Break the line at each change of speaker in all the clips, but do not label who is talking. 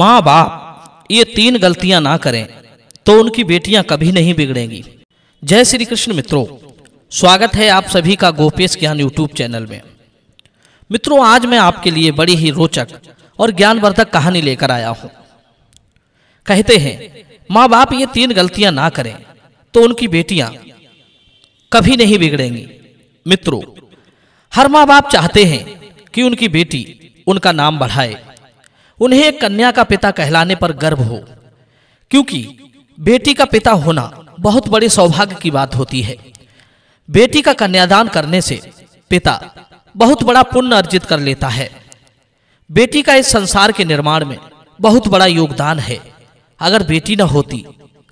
माँ बाप ये तीन गलतियां ना करें तो उनकी बेटियां कभी नहीं बिगड़ेंगी जय श्री कृष्ण मित्रों स्वागत है आप सभी का गोपेश ज्ञान यूट्यूब चैनल में मित्रों आज मैं आपके लिए बड़ी ही रोचक और ज्ञानवर्धक कहानी लेकर आया हूं कहते हैं माँ बाप ये तीन गलतियां ना करें तो उनकी बेटियां कभी नहीं बिगड़ेंगी मित्रों हर माँ बाप चाहते हैं कि उनकी बेटी उनका नाम बढ़ाए उन्हें एक कन्या का पिता कहलाने पर गर्व हो क्योंकि बेटी का पिता होना बहुत बड़े सौभाग्य की बात होती है बेटी का कन्यादान करने से पिता बहुत बड़ा पुण्य अर्जित कर लेता है बेटी का इस संसार के निर्माण में बहुत बड़ा योगदान है अगर बेटी न होती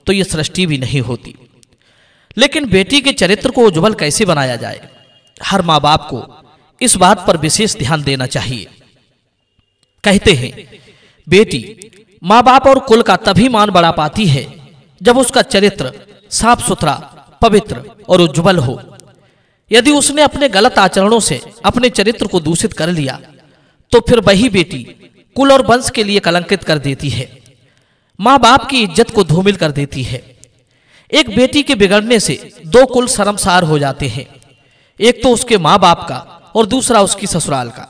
तो ये सृष्टि भी नहीं होती लेकिन बेटी के चरित्र को उज्जवल कैसे बनाया जाए हर माँ बाप को इस बात पर विशेष ध्यान देना चाहिए कहते हैं बेटी माँ बाप और कुल का तभी मान बढ़ा पाती है जब उसका चरित्र साफ सुथरा पवित्र और उज्जवल हो यदि उसने अपने गलत आचरणों से अपने चरित्र को दूषित कर लिया तो फिर वही बेटी कुल और वंश के लिए कलंकित कर देती है माँ बाप की इज्जत को धूमिल कर देती है एक बेटी के बिगड़ने से दो कुल शर्मसार हो जाते हैं एक तो उसके माँ बाप का और दूसरा उसकी ससुराल का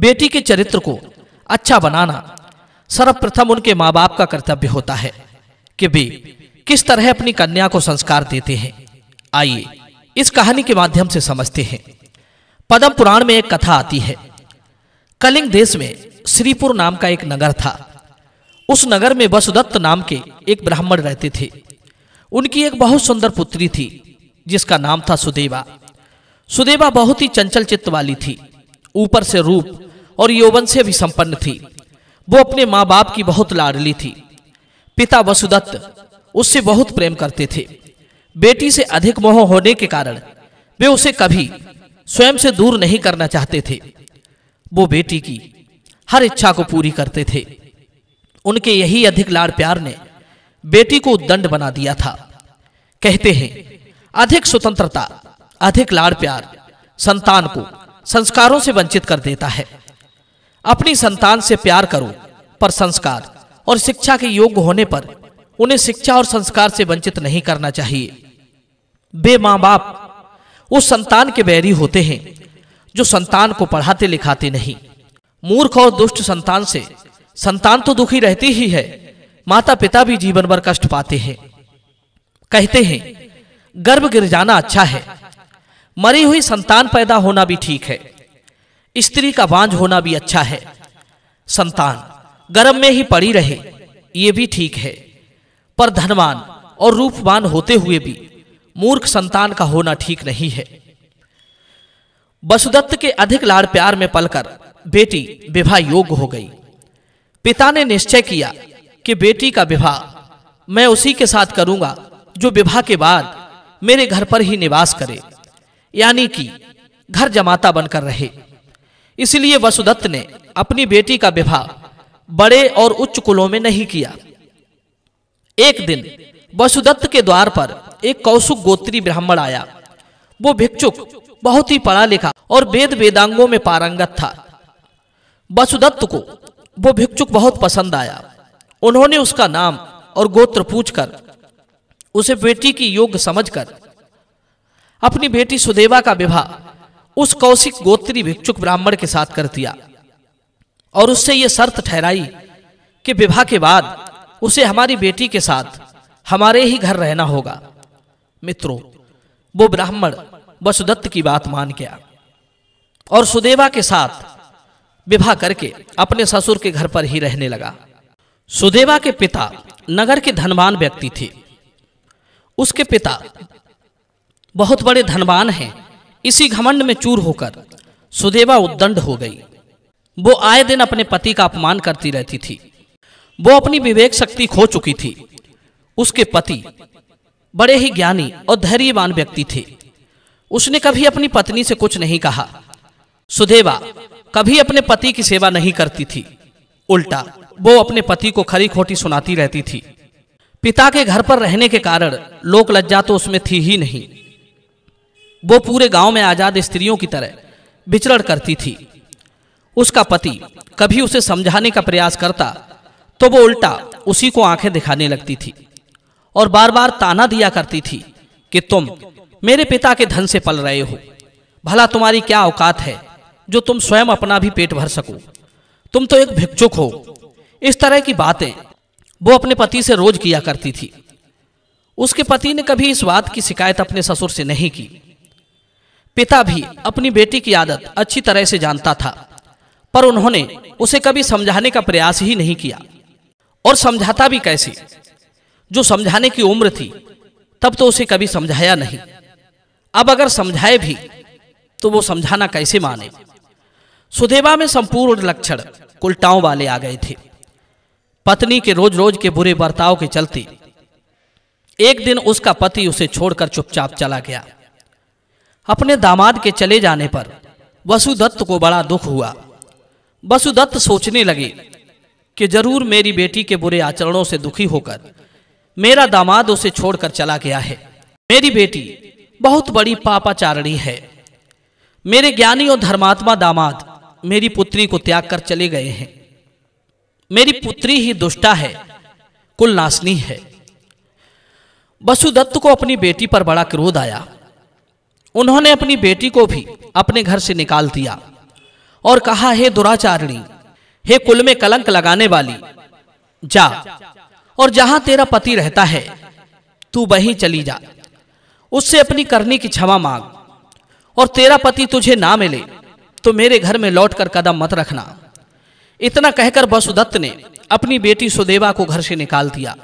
बेटी के चरित्र को अच्छा बनाना सर्वप्रथम उनके माँ बाप का कर्तव्य होता है कि वे किस तरह अपनी कन्या को संस्कार देते हैं आइए इस कहानी के माध्यम से समझते हैं पदम पुराण में एक कथा आती है कलिंग देश में श्रीपुर नाम का एक नगर था उस नगर में वसुदत्त नाम के एक ब्राह्मण रहते थे उनकी एक बहुत सुंदर पुत्री थी जिसका नाम था सुदेवा सुदेवा बहुत ही चंचल चित्त वाली थी ऊपर से रूप और यौवन से भी संपन्न थी वो अपने माँ बाप की बहुत लाडली थी पिता वसुदत्त उससे बहुत प्रेम करते थे बेटी से अधिक मोह होने के कारण वे उसे कभी स्वयं से दूर नहीं करना चाहते थे वो बेटी की हर इच्छा को पूरी करते थे उनके यही अधिक लाड प्यार ने बेटी को दंड बना दिया था कहते हैं अधिक स्वतंत्रता अधिक लाड़ प्यार संतान को संस्कारों से वंचित कर देता है अपनी संतान से प्यार करो पर संस्कार और शिक्षा के योग्य होने पर उन्हें शिक्षा और संस्कार से वंचित नहीं करना चाहिए बे मां बाप उस संतान के बैरी होते हैं जो संतान को पढ़ाते लिखाते नहीं मूर्ख और दुष्ट संतान से संतान तो दुखी रहती ही है माता पिता भी जीवन भर कष्ट पाते हैं कहते हैं गर्भ गिर जाना अच्छा है मरी हुई संतान पैदा होना भी ठीक है स्त्री का बांझ होना भी अच्छा है संतान गर्भ में ही पड़ी रहे ये भी ठीक है पर धनवान और रूपवान होते हुए भी मूर्ख संतान का होना ठीक नहीं है वसुदत्त के अधिक लाड़ प्यार में पलकर बेटी विवाह योग्य हो गई पिता ने निश्चय किया कि बेटी का विवाह मैं उसी के साथ करूंगा जो विवाह के बाद मेरे घर पर ही निवास करे यानी कि घर जमाता बनकर रहे इसलिए वसुदत्त ने अपनी बेटी का विवाह बड़े और उच्च कुलों में नहीं किया एक दिन वसुदत्त के द्वार पर एक कौशुक गोत्री ब्राह्मण आया वो भिक्षुक बहुत ही पढ़ा लिखा और वेद वेदांगों में पारंगत था वसुदत्त को वो भिक्षुक बहुत पसंद आया उन्होंने उसका नाम और गोत्र पूछकर उसे बेटी की योग्य समझकर अपनी बेटी सुदेवा का विवाह उस कौशिक गोत्री भिक्षुक ब्राह्मण के साथ कर दिया और उससे यह शर्त ठहराई कि विवाह के बाद उसे हमारी बेटी के साथ हमारे ही घर रहना होगा मित्रों वो ब्राह्मण वसुदत्त की बात मान गया और सुदेवा के साथ विवाह करके अपने ससुर के घर पर ही रहने लगा सुदेवा के पिता नगर के धनवान व्यक्ति थे उसके पिता बहुत बड़े धनवान हैं इसी घमंड में चूर होकर सुदेवा उद्दंड हो गई वो आए दिन अपने पति का अपमान करती रहती थी वो अपनी विवेक शक्ति खो चुकी थी उसके पति बड़े ही ज्ञानी और धैर्यवान व्यक्ति थे उसने कभी अपनी पत्नी से कुछ नहीं कहा सुदेवा कभी अपने पति की सेवा नहीं करती थी उल्टा वो अपने पति को खरी खोटी सुनाती रहती थी पिता के घर पर रहने के कारण लोक लज्जा तो उसमें थी ही नहीं वो पूरे गांव में आजाद स्त्रियों की तरह विचरण करती थी उसका पति कभी उसे समझाने का प्रयास करता तो वो उल्टा उसी को आंखें दिखाने लगती थी और बार बार ताना दिया करती थी कि तुम मेरे पिता के धन से पल रहे हो भला तुम्हारी क्या औकात है जो तुम स्वयं अपना भी पेट भर सको तुम तो एक भिक्षुक हो इस तरह की बातें वो अपने पति से रोज किया करती थी उसके पति ने कभी इस बात की शिकायत अपने ससुर से नहीं की पिता भी अपनी बेटी की आदत अच्छी तरह से जानता था पर उन्होंने उसे कभी समझाने का प्रयास ही नहीं किया और समझाता भी कैसे जो समझाने की उम्र थी तब तो उसे कभी समझाया नहीं अब अगर समझाए भी तो वो समझाना कैसे माने सुदेवा में संपूर्ण लक्षण उल्टाओं वाले आ गए थे पत्नी के रोज रोज के बुरे बर्ताव के चलते एक दिन उसका पति उसे छोड़कर चुपचाप चला गया अपने दामाद के चले जाने पर वसुदत्त को बड़ा दुख हुआ वसुदत्त सोचने लगे कि जरूर मेरी बेटी के बुरे आचरणों से दुखी होकर मेरा दामाद उसे छोड़कर चला गया है मेरी बेटी बहुत बड़ी पापाचारणी है मेरे ज्ञानी और धर्मात्मा दामाद मेरी पुत्री को त्याग कर चले गए हैं मेरी पुत्री ही दुष्टा है कुल नासनी है वसुदत्त को अपनी बेटी पर बड़ा क्रोध आया उन्होंने अपनी बेटी को भी अपने घर से निकाल दिया और कहा हे दुराचारिणी हे कुल में कलंक लगाने वाली जा और जहां तेरा पति रहता है तू वहीं चली जा उससे अपनी करनी की क्षमा मांग और तेरा पति तुझे ना मिले तो मेरे घर में लौटकर कदम मत रखना इतना कहकर वसुदत्त ने अपनी बेटी सुदेवा को घर से निकाल दिया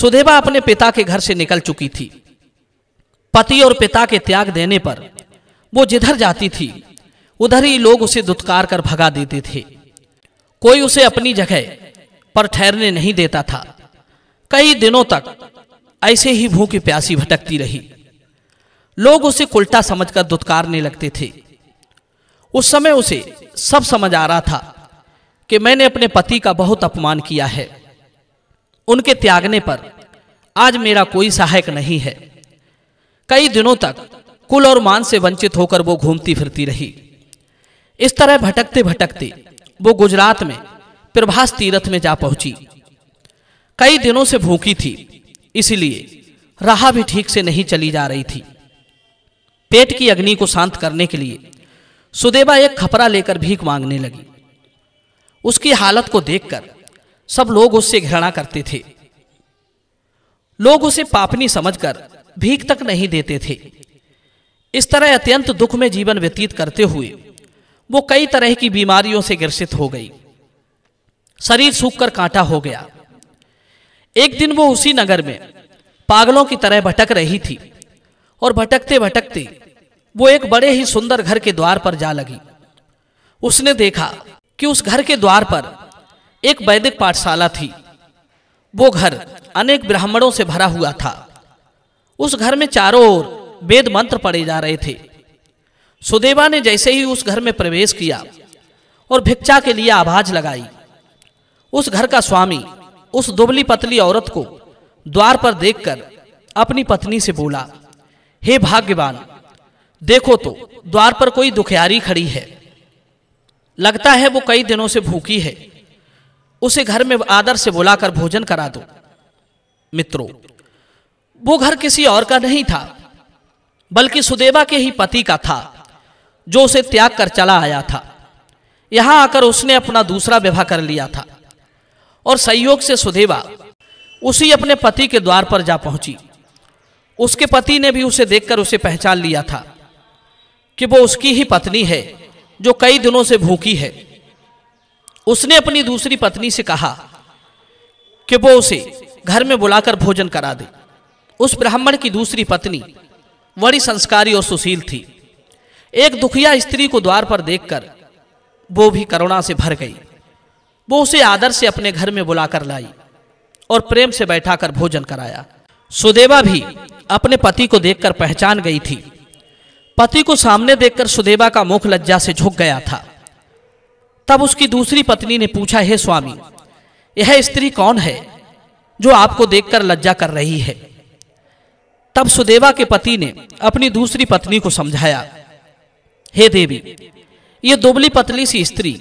सुदेवा अपने पिता के घर से निकल चुकी थी पति और पिता के त्याग देने पर वो जिधर जाती थी उधर ही लोग उसे दुत्कार कर भगा देते थे कोई उसे अपनी जगह पर ठहरने नहीं देता था कई दिनों तक ऐसे ही भूखी प्यासी भटकती रही लोग उसे उल्टा समझकर दुत्कारने लगते थे उस समय उसे सब समझ आ रहा था कि मैंने अपने पति का बहुत अपमान किया है उनके त्यागने पर आज मेरा कोई सहायक नहीं है कई दिनों तक कुल और मान से वंचित होकर वो घूमती फिरती रही इस तरह भटकते भटकते वो गुजरात में प्रभास तीर्थ में जा पहुंची कई दिनों से भूखी थी इसलिए राह भी ठीक से नहीं चली जा रही थी पेट की अग्नि को शांत करने के लिए सुदेवा एक खपरा लेकर भीख मांगने लगी उसकी हालत को देखकर सब लोग उससे घृणा करते थे लोग उसे पापनी समझकर भीख तक नहीं देते थे इस तरह अत्यंत दुख में जीवन व्यतीत करते हुए वो कई तरह की बीमारियों से ग्रसित हो गई शरीर सूख कर कांटा हो गया एक दिन वो उसी नगर में पागलों की तरह भटक रही थी और भटकते भटकते वो एक बड़े ही सुंदर घर के द्वार पर जा लगी उसने देखा कि उस घर के द्वार पर एक वैदिक पाठशाला थी वो घर अनेक ब्राह्मणों से भरा हुआ था उस घर में चारों ओर वेद मंत्र पढ़े जा रहे थे सुदेवा ने जैसे ही उस घर में प्रवेश किया और भिक्षा के लिए आवाज लगाई उस घर का स्वामी उस दुबली पतली औरत को द्वार पर देखकर अपनी पत्नी से बोला हे भाग्यवान देखो तो द्वार पर कोई दुखियारी खड़ी है लगता है वो कई दिनों से भूखी है उसे घर में आदर से बुलाकर भोजन करा दो मित्रों वो घर किसी और का नहीं था बल्कि सुदेवा के ही पति का था जो उसे त्याग कर चला आया था यहां आकर उसने अपना दूसरा विवाह कर लिया था और संयोग से सुदेवा उसी अपने पति के द्वार पर जा पहुंची उसके पति ने भी उसे देखकर उसे पहचान लिया था कि वो उसकी ही पत्नी है जो कई दिनों से भूखी है उसने अपनी दूसरी पत्नी से कहा कि वो उसे घर में बुलाकर भोजन करा दे उस ब्राह्मण की दूसरी पत्नी बड़ी संस्कारी और सुशील थी एक दुखिया स्त्री को द्वार पर देखकर वो भी करुणा से भर गई वो उसे आदर से अपने घर में बुलाकर लाई और प्रेम से बैठाकर भोजन कराया सुदेवा भी अपने पति को देखकर पहचान गई थी पति को सामने देखकर सुदेवा का मुख लज्जा से झुक गया था तब उसकी दूसरी पत्नी ने पूछा हे स्वामी यह स्त्री कौन है जो आपको देखकर लज्जा कर रही है तब सुदेवा के पति ने अपनी दूसरी पत्नी को समझाया हे देवी ये दुबली पतली सी स्त्री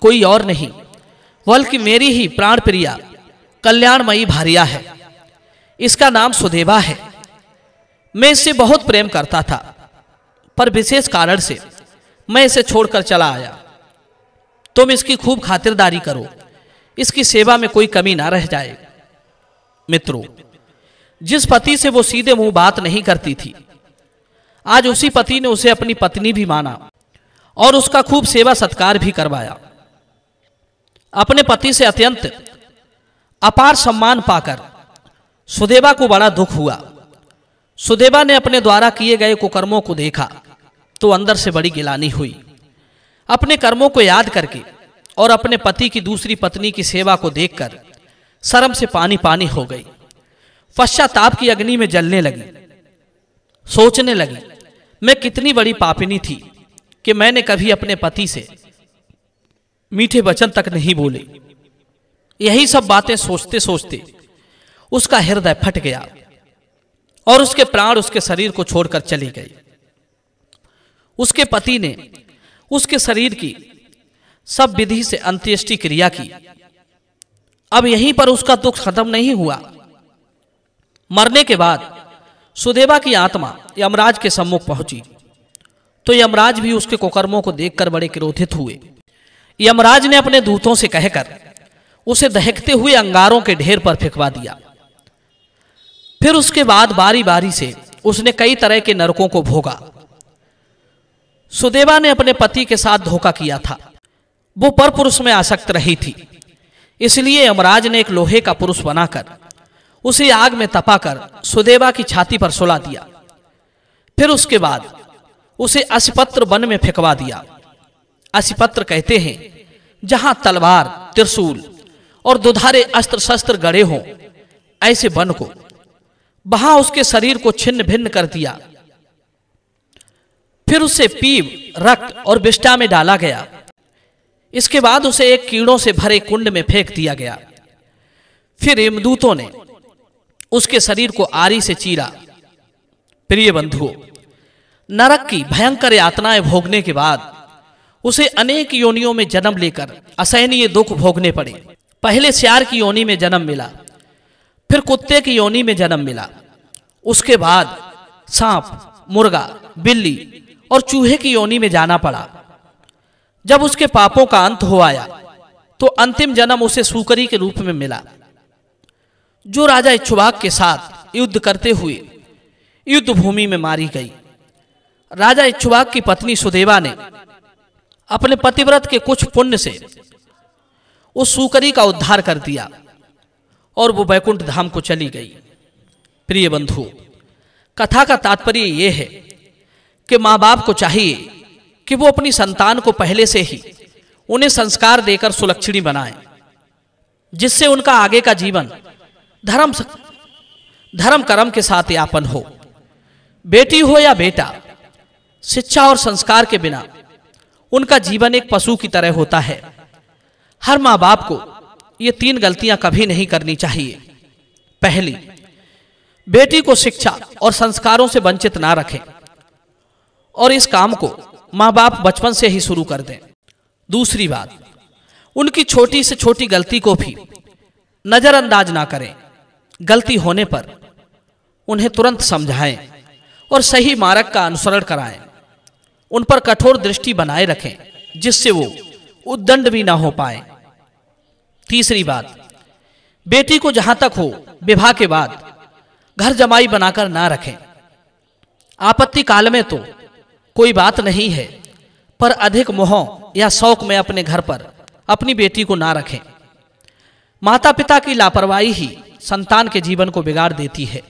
कोई और नहीं बल्कि मेरी ही प्राण प्रिया कल्याणमयी भारिया है इसका नाम सुदेवा है मैं इससे बहुत प्रेम करता था पर विशेष कारण से मैं इसे छोड़कर चला आया तुम इसकी खूब खातिरदारी करो इसकी सेवा में कोई कमी ना रह जाए मित्रों जिस पति से वो सीधे मुंह बात नहीं करती थी आज उसी पति ने उसे अपनी पत्नी भी माना और उसका खूब सेवा सत्कार भी करवाया अपने पति से अत्यंत अपार सम्मान पाकर सुदेवा को बड़ा दुख हुआ सुदेवा ने अपने द्वारा किए गए कुकर्मों को देखा तो अंदर से बड़ी गिलानी हुई अपने कर्मों को याद करके और अपने पति की दूसरी पत्नी की सेवा को देखकर शर्म से पानी पानी हो गई पश्चाताप की अग्नि में जलने लगी सोचने लगी मैं कितनी बड़ी पापिनी थी कि मैंने कभी अपने पति से मीठे वचन तक नहीं बोले यही सब बातें सोचते सोचते उसका हृदय फट गया और उसके प्राण उसके शरीर को छोड़कर चली गई उसके पति ने उसके शरीर की सब विधि से अंत्येष्टि क्रिया की अब यहीं पर उसका दुख खत्म नहीं हुआ मरने के बाद सुदेवा की आत्मा यमराज के सम्मुख पहुंची तो यमराज भी उसके कुकर्मों को देखकर बड़े क्रोधित हुए यमराज ने अपने दूतों से कहकर उसे दहकते हुए अंगारों के ढेर पर फेंकवा दिया फिर उसके बाद बारी बारी से उसने कई तरह के नरकों को भोगा सुदेवा ने अपने पति के साथ धोखा किया था वो पर पुरुष में आसक्त रही थी इसलिए यमराज ने एक लोहे का पुरुष बनाकर उसे आग में तपाकर सुदेवा की छाती पर सुला दिया फिर उसके बाद उसे असिपत्र वन में फेंकवा दिया असिपत्र कहते हैं जहां तलवार त्रिशूल और दुधारे अस्त्र शस्त्र गड़े हों ऐसे वन को वहां उसके शरीर को छिन्न भिन्न कर दिया फिर उसे पीव रक्त और बिष्टा में डाला गया इसके बाद उसे एक कीड़ों से भरे कुंड में फेंक दिया गया फिर यमदूतों ने उसके शरीर को आरी से चीरा प्रिय बंधुओं नरक की भयंकर यातनाएं भोगने के बाद उसे अनेक योनियों में जन्म लेकर असहनीय दुख भोगने पड़े पहले श्यार की योनि में जन्म मिला फिर कुत्ते की योनि में जन्म मिला उसके बाद सांप मुर्गा बिल्ली और चूहे की योनि में जाना पड़ा जब उसके पापों का अंत हो आया तो अंतिम जन्म उसे सूकरी के रूप में मिला जो राजा इच्छुबाक के साथ युद्ध करते हुए युद्ध भूमि में मारी गई राजा इच्छुबाक की पत्नी सुदेवा ने अपने पतिव्रत के कुछ पुण्य से उस सूकरी का उद्धार कर दिया और वो बैकुंठ धाम को चली गई प्रिय बंधु कथा का तात्पर्य यह है कि मां बाप को चाहिए कि वो अपनी संतान को पहले से ही उन्हें संस्कार देकर सुलक्षणी बनाए जिससे उनका आगे का जीवन धर्म धर्म कर्म के साथ यापन हो बेटी हो या बेटा शिक्षा और संस्कार के बिना उनका जीवन एक पशु की तरह होता है हर मां बाप को ये तीन गलतियां कभी नहीं करनी चाहिए पहली बेटी को शिक्षा और संस्कारों से वंचित ना रखें और इस काम को मां बाप बचपन से ही शुरू कर दें दूसरी बात उनकी छोटी से छोटी गलती को भी नज़रअंदाज ना करें गलती होने पर उन्हें तुरंत समझाएं और सही मार्ग का अनुसरण कराएं उन पर कठोर दृष्टि बनाए रखें जिससे वो उद्दंड भी ना हो पाए तीसरी बात बेटी को जहां तक हो विवाह के बाद घर जमाई बनाकर ना रखें आपत्ति काल में तो कोई बात नहीं है पर अधिक मोह या शौक में अपने घर पर अपनी बेटी को ना रखें माता पिता की लापरवाही ही संतान के जीवन को बिगाड़ देती है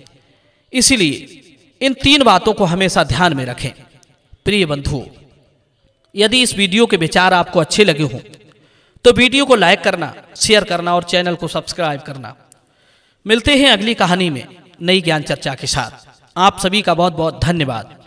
इसीलिए इन तीन बातों को हमेशा ध्यान में रखें प्रिय बंधुओं यदि इस वीडियो के विचार आपको अच्छे लगे हों तो वीडियो को लाइक करना शेयर करना और चैनल को सब्सक्राइब करना मिलते हैं अगली कहानी में नई ज्ञान चर्चा के साथ आप सभी का बहुत बहुत धन्यवाद